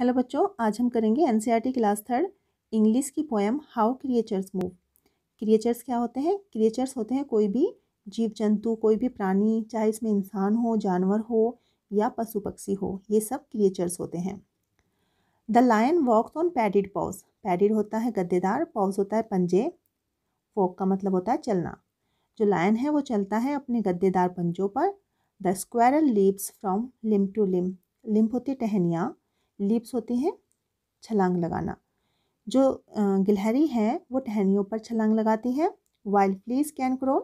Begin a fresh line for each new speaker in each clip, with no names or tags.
Hello बच्चों आज हम करेंगे एन क्लास थर्ड इंग्लिश की poem how creatures move creatures क्या होते हैं क्रिएचर्स होते हैं कोई भी जीव जंतु कोई भी प्राणी चाहे इसमें इंसान हो जानवर हो या पशु पक्षी हो ये सब क्रिएचर्स होते हैं the lion walks on padded paws padded होता है गद्देदार पॉज होता है पंजे वॉक का मतलब होता है चलना जो लायन है वो चलता है अपने गद्देदार पंजों पर the squirrel leaps from limb to limb limb होती टहनियाँ लिप्स होते हैं छलांग लगाना जो गिलहरी है वो टहनियों पर छलांग लगाती है wild fleas can crawl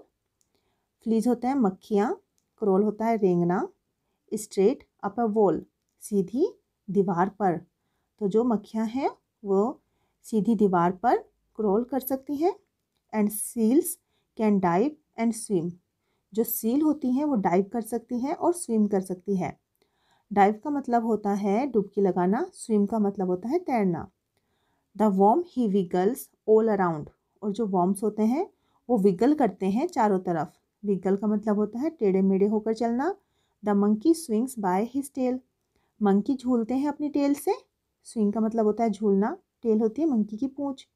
fleas होते हैं मक्खियाँ क्रोल होता है रेंगना स्ट्रेट अपर वॉल सीधी दीवार पर तो जो मक्खियाँ हैं वो सीधी दीवार पर क्रोल कर सकती हैं and seals can dive and swim जो सील होती हैं वो डाइव कर सकती हैं और स्विम कर सकती है डाइव का मतलब होता है डुबकी लगाना स्विम का मतलब होता है तैरना the worm he wiggles all around और जो वॉम्स होते हैं वो विगल करते हैं चारों तरफ विगल का मतलब होता है टेढ़े मेढ़े होकर चलना the monkey swings by his tail monkey झूलते हैं अपनी टेल से स्विंग का मतलब होता है झूलना टेल होती है मंकी की पूँछ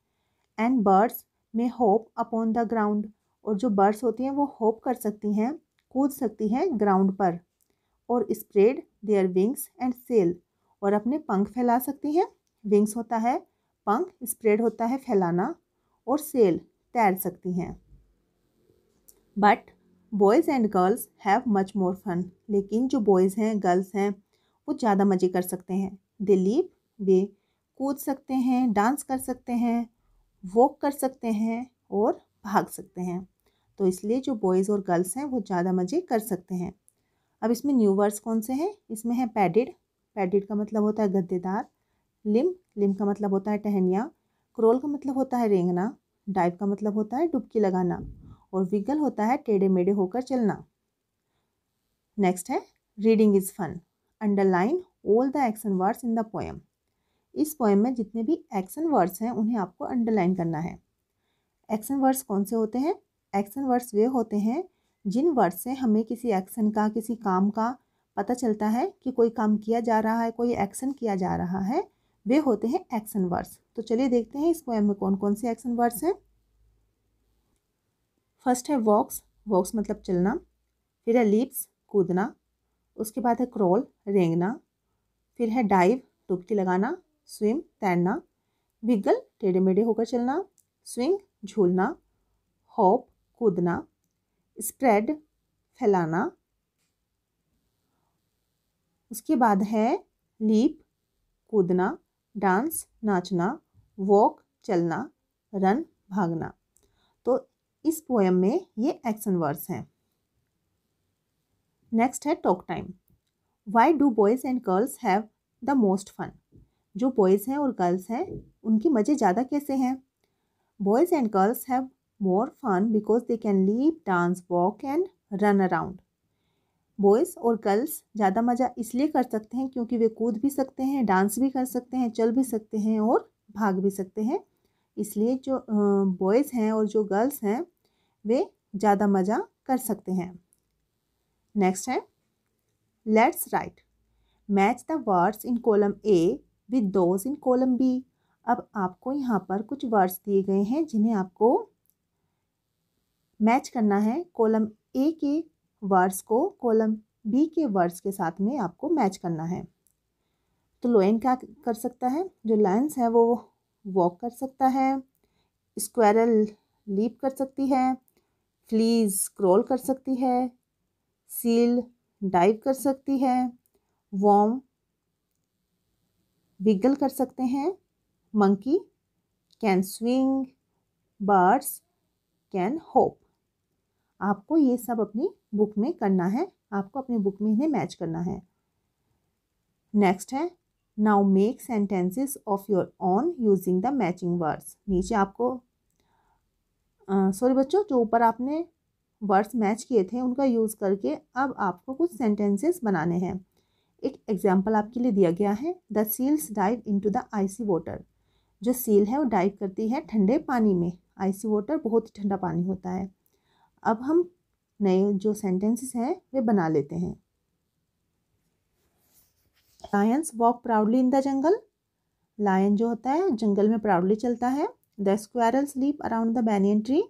and birds may hop upon the ground और जो बर्ड्स होती हैं वो होप कर सकती हैं कूद सकती हैं ग्राउंड पर और spread their wings and sail और अपने पंख फैला सकती हैं विंग्स होता है पंख स्प्रेड होता है फैलाना और सेल तैर सकती हैं but boys and girls have much more fun लेकिन जो बॉयज़ हैं गर्ल्स हैं वो ज़्यादा मज़े कर सकते हैं दे लीप वे कूद सकते हैं डांस कर सकते हैं वॉक कर सकते हैं और भाग सकते हैं तो इसलिए जो बॉयज़ और गर्ल्स हैं वो ज़्यादा मज़े कर सकते हैं अब इसमें न्यू वर्ड्स कौन से हैं इसमें है पैडिड पैडिड का मतलब होता है गद्देदार लिम लिम का मतलब होता है टहनिया क्रोल का मतलब होता है रेंगना डाइव का मतलब होता है डुबकी लगाना और विगल होता है टेढ़े मेढ़े होकर चलना नेक्स्ट है reading is fun underline all the action words in the poem इस पोएम में जितने भी एक्शन वर्ड्स हैं उन्हें आपको अंडरलाइन करना है एक्शन वर्ड्स कौन से होते हैं एक्शन वर्ड्स वे होते हैं जिन वर्ड से हमें किसी एक्शन का किसी काम का पता चलता है कि कोई काम किया जा रहा है कोई एक्शन किया जा रहा है वे होते हैं एक्शन वर्ड्स तो चलिए देखते हैं इस पोएम में कौन कौन से एक्शन वर्ड्स हैं फर्स्ट है वॉक्स वॉक्स मतलब चलना फिर है लिप्स कूदना उसके बाद है क्रॉल रेंगना फिर है डाइव डुबकी लगाना स्विम तैरना विगल टेढ़े मेढ़े होकर चलना स्विंग झूलना होप कूदना स्प्रेड फैलाना उसके बाद है लीप कूदना डांस नाचना वॉक चलना रन भागना तो इस पोएम में ये एक्शन वर्ड्स हैं नेक्स्ट है talk time why do boys and girls have the most fun जो बॉयज़ हैं और गर्ल्स हैं उनके मज़े ज़्यादा कैसे हैं boys and girls have more fun because they can leap, dance, walk and run around. Boys और गर्ल्स ज़्यादा मज़ा इसलिए कर सकते हैं क्योंकि वे कूद भी सकते हैं डांस भी कर सकते हैं चल भी सकते हैं और भाग भी सकते हैं इसलिए जो बॉयज़ हैं और जो गर्ल्स हैं वे ज़्यादा मज़ा कर सकते हैं नेक्स्ट है let's write match the words in column A with those in column B अब आपको यहाँ पर कुछ वर्ड्स दिए गए हैं जिन्हें आपको मैच करना है कॉलम ए के वर्ड्स को कॉलम बी के वर्ड्स के साथ में आपको मैच करना है तो लोयन क्या कर सकता है जो लाइन्स है वो वॉक कर सकता है स्क्वायरल लीप कर सकती है फ्लीज क्रॉल कर सकती है सील डाइव कर सकती है वॉम विगल कर सकते हैं monkey can swing birds can hop आपको ये सब अपनी बुक में करना है आपको अपनी बुक में इन्हें मैच करना है नेक्स्ट है now make sentences of your own using the matching words नीचे आपको सॉरी बच्चों जो ऊपर आपने वर्ड्स मैच किए थे उनका यूज़ करके अब आपको कुछ सेंटेंसेस बनाने हैं एक एग्जाम्पल आपके लिए दिया गया है the seals dive into the icy water जो सील है वो डाइव करती है ठंडे पानी में आइसी वाटर बहुत ही ठंडा पानी होता है अब हम नए जो सेंटेंसेस हैं वे बना लेते हैं lions walk proudly in the jungle lion जो होता है जंगल में प्राउडली चलता है the squirrel leap around the banyan tree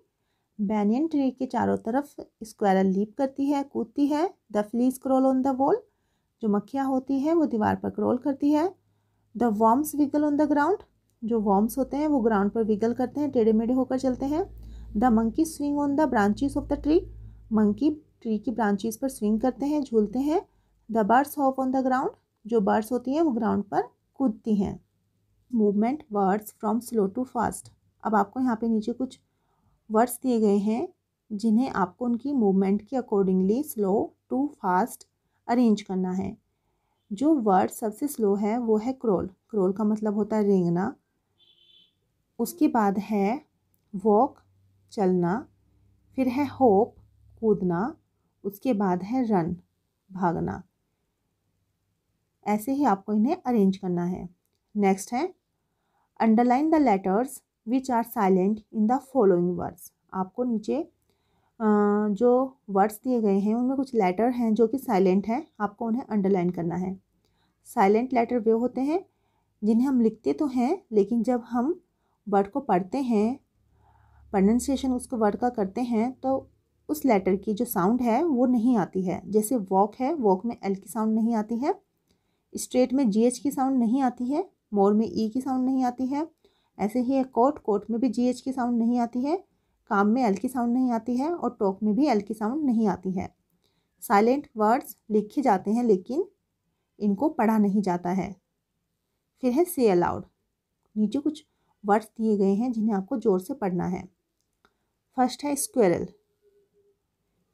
banyan tree के चारों तरफ स्क्वायरल लीप करती है कूदती है the fleas crawl on the wall जो मक्खियाँ होती हैं वो दीवार पर क्रोल करती है the worms wiggle on the ground जो वॉम्स होते हैं वो ग्राउंड पर विगल करते हैं टेढ़े मेढ़े होकर चलते हैं the monkey swing on the branches of the tree monkey tree की ब्रांचेस पर स्विंग करते हैं झूलते हैं the birds hop on the ground जो बर्ड्स होती हैं वो ग्राउंड पर कूदती हैं movement words from slow to fast अब आपको यहाँ पे नीचे कुछ वर्ड्स दिए गए हैं जिन्हें आपको उनकी मूवमेंट के accordingly slow to fast arrange करना है जो वर्ड सबसे स्लो है वो है क्रोल क्रोल का मतलब होता है रेंगना उसके बाद है वॉक चलना फिर है होप कूदना उसके बाद है रन भागना ऐसे ही आपको इन्हें अरेंज करना है नेक्स्ट है underline the letters which are silent in the following words आपको नीचे जो वर्ड्स दिए गए हैं उनमें कुछ लेटर हैं जो कि साइलेंट हैं आपको उन्हें अंडरलाइन करना है साइलेंट लेटर वे होते हैं जिन्हें हम लिखते तो हैं लेकिन जब हम वर्ड को पढ़ते हैं प्रोनंसिएशन उसको वर्ड का करते हैं तो उस लेटर की जो साउंड है वो नहीं आती है जैसे वॉक है वॉक में एल की साउंड नहीं आती है स्ट्रेट में जी एच की साउंड नहीं आती है मोर में ई e की साउंड नहीं आती है ऐसे ही कोट कोट में भी जी एच की साउंड नहीं आती है काम में एल की साउंड नहीं आती है और टॉक में भी एल की साउंड नहीं आती है साइलेंट वर्ड्स लिखे जाते हैं लेकिन इनको पढ़ा नहीं जाता है फिर है से अलाउड नीचे कुछ वर्ड्स दिए गए हैं जिन्हें आपको ज़ोर से पढ़ना है फर्स्ट है स्क्वेरल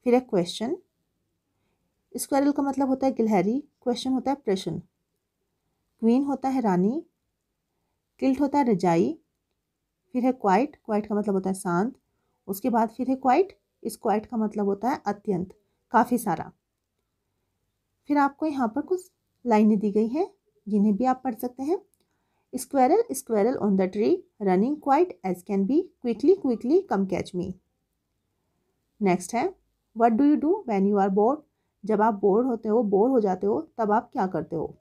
फिर है क्वेश्चन स्क्वेरल का मतलब होता है गिलहरी क्वेश्चन होता है प्रश्न क्वीन होता है रानी किल्ट होता है रजाई फिर है क्वाइट क्वाइट का मतलब होता है शांत उसके बाद फिर है क्वाइट इस क्वाइट का मतलब होता है अत्यंत काफ़ी सारा फिर आपको यहाँ पर कुछ लाइनें दी गई हैं जिन्हें भी आप पढ़ सकते हैं squirrel squirrel on the tree running quite as can be quickly quickly come catch me next है what do you do when you are bored जब आप बोर्ड होते हो बोर हो जाते हो तब आप क्या करते हो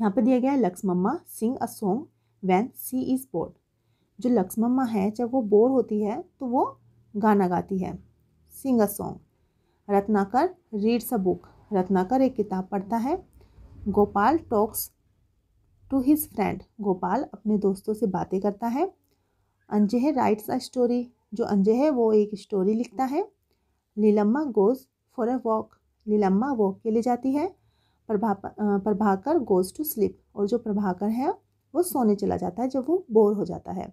यहाँ पर दिया गया है Lakshmamma sing a song when she is bored जो लक्स मम्मा है जब वो बोर होती है तो वो गाना गाती है sing a song Ratnakar reads a book Ratnakar एक किताब पढ़ता है Gopal talks to his friend Gopal अपने दोस्तों से बातें करता है है राइट्स अ स्टोरी जो अंजेह है वो एक स्टोरी लिखता है Leelamma goes for a walk Leelamma walk के लिए जाती है Prabha Prabhakar goes to sleep और जो प्रभाकर है वो सोने चला जाता है जब वो बोर हो जाता है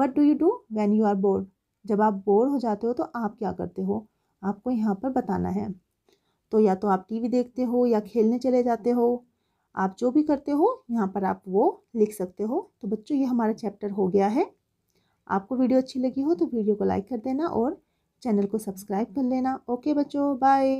what do you do when you are bored जब आप बोर हो जाते हो तो आप क्या करते हो आपको यहाँ पर बताना है तो या तो आप टीवी देखते हो या खेलने चले जाते हो आप जो भी करते हो यहाँ पर आप वो लिख सकते हो तो बच्चों ये हमारा चैप्टर हो गया है आपको वीडियो अच्छी लगी हो तो वीडियो को लाइक कर देना और चैनल को सब्सक्राइब कर लेना ओके बच्चों बाय